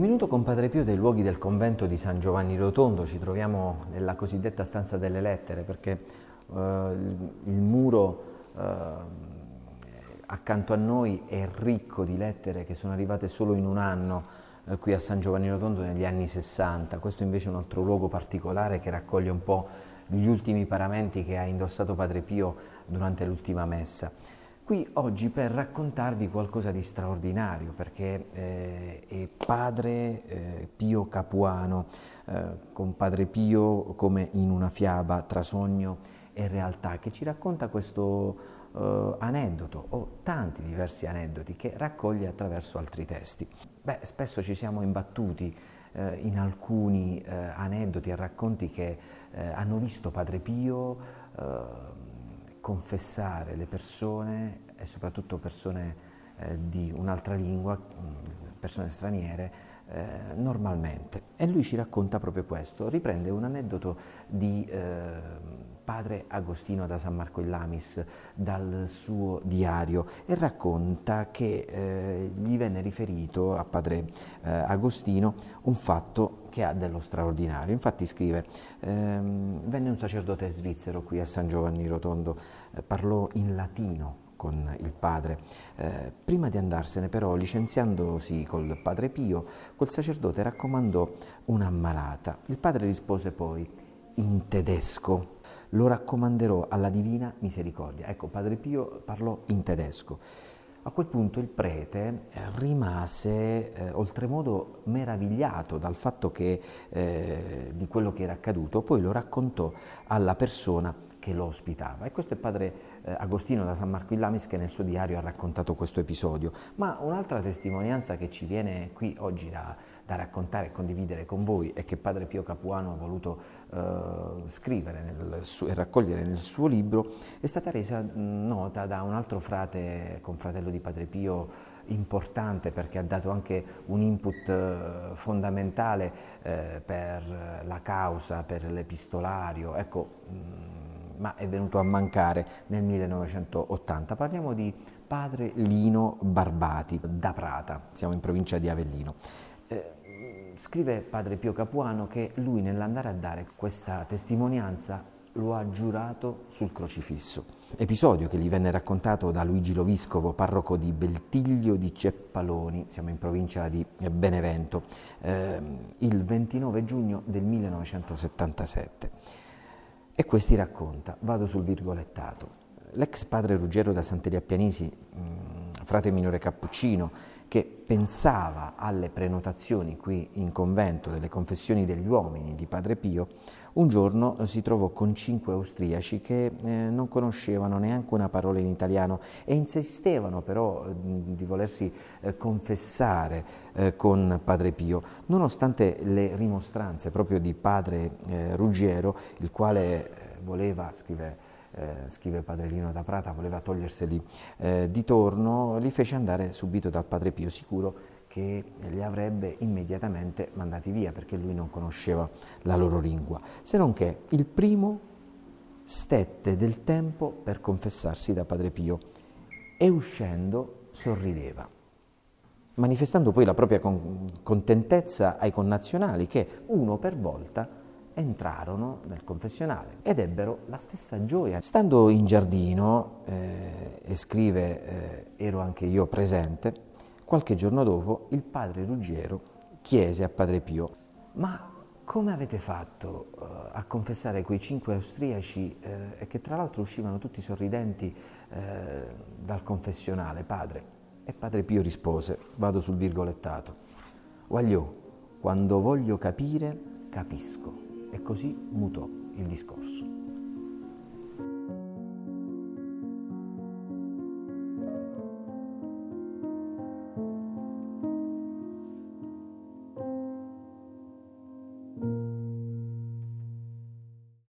Un minuto con Padre Pio dei luoghi del convento di San Giovanni Rotondo, ci troviamo nella cosiddetta stanza delle lettere perché uh, il, muro uh, accanto a noi è ricco di lettere che sono arrivate solo in un anno uh, qui a San Giovanni Rotondo negli anni 60, questo invece è un altro luogo particolare che raccoglie un po' gli ultimi paramenti che ha indossato Padre Pio durante l'ultima messa qui oggi per raccontarvi qualcosa di straordinario perché eh, è padre eh, Pio Capuano, eh, con padre Pio come in una fiaba tra sogno e realtà, che ci racconta questo eh, aneddoto o tanti diversi aneddoti che raccoglie attraverso altri testi. Beh, spesso ci siamo imbattuti eh, in alcuni eh, aneddoti e racconti che hanno visto padre Pio confessare le persone e soprattutto persone eh, di un'altra lingua, mm, persone straniere, eh, normalmente. E lui ci racconta proprio questo, riprende un aneddoto di eh, padre Agostino da San Marco in Lamis dal suo diario e racconta che eh, gli venne riferito a padre eh, Agostino un fatto che ha dello straordinario. Infatti scrive, ehm, venne un sacerdote svizzero qui a San Giovanni Rotondo, eh, parlò in latino con il padre. Eh, prima di andarsene però, licenziandosi col padre Pio, quel sacerdote raccomandò un'ammalata. Il padre rispose poi, in tedesco. Lo raccomanderò alla divina misericordia. Ecco, Padre Pio parlò in tedesco. A quel punto il prete eh, rimase eh, oltremodo meravigliato dal fatto che, eh, di quello che era accaduto, poi lo raccontò alla persona che lo ospitava. E questo è padre eh, Agostino da San Marco in Lamis che nel suo diario ha raccontato questo episodio. Ma un'altra testimonianza che ci viene qui oggi da, da raccontare e condividere con voi e che padre Pio Capuano ha voluto eh, scrivere suo, e raccogliere nel suo libro è stata resa mm, nota da un altro frate, confratello di padre Pio, importante perché ha dato anche un input eh, fondamentale eh, per la causa, per l'epistolario. Ecco, mm, ma è venuto a mancare nel 1980. Parliamo di padre Lino Barbati, da Prata, siamo in provincia di Avellino. Eh, scrive padre Pio Capuano che lui nell'andare a dare questa testimonianza lo ha giurato sul crocifisso. Episodio che gli venne raccontato da Luigi Loviscovo, parroco di Beltiglio di Ceppaloni, siamo in provincia di Benevento, eh, il 29 giugno del 1977. E questi racconta, vado sul virgolettato, l'ex padre Ruggero da Santeria Pianisi, mm, frate minore cappuccino, che pensava alle prenotazioni qui in convento delle confessioni degli uomini di Padre Pio, un giorno eh, si trovò con cinque austriaci che eh, non conoscevano neanche una parola in italiano e insistevano però eh, di volersi eh, confessare eh, con Padre Pio, nonostante le rimostranze proprio di Padre Ruggiero, il quale voleva, scrive, scrive Padrelino da Prata, voleva toglierseli di torno, li fece andare subito dal Padre Pio, sicuro che li avrebbe immediatamente mandati via perché lui non conosceva la loro lingua. Se non che il primo stette del tempo per confessarsi da Padre Pio e uscendo sorrideva, manifestando poi la propria con contentezza ai connazionali che uno per volta entrarono nel confessionale ed ebbero la stessa gioia. Stando in giardino, eh, e scrive, eh, ero anche io presente, Qualche giorno dopo il padre Ruggero chiese a padre Pio, ma come avete fatto uh, a confessare quei cinque austriaci eh, che tra l'altro uscivano tutti sorridenti eh, dal confessionale, padre? E padre Pio rispose, vado sul virgolettato, Guagliò, quando voglio capire, capisco. E così mutò il discorso.